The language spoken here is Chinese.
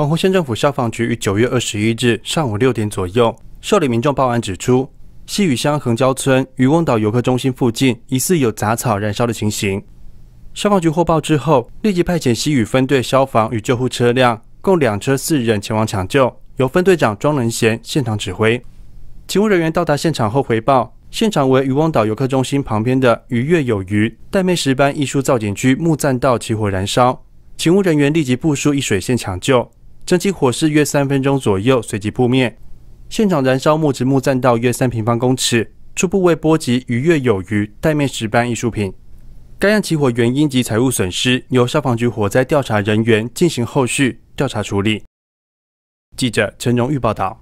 黄湖县政府消防局于九月二十一日上午六点左右受理民众报案，指出西屿乡横礁村渔翁岛游客中心附近疑似有杂草燃烧的情形。消防局获报之后，立即派遣西屿分队消防与救护车辆，共两车四人前往抢救，由分队长庄仁贤现场指挥。警务人员到达现场后回报，现场为渔翁岛游客中心旁边的鱼跃有余带妹石斑艺术造景区木栈道起火燃烧。警务人员立即部署一水线抢救。整起火势约三分钟左右，随即扑灭。现场燃烧木质木栈道约三平方公尺，初步未波及逾越有余带面石斑艺术品。该案起火原因及财务损失，由消防局火灾调查人员进行后续调查处理。记者陈荣玉报道。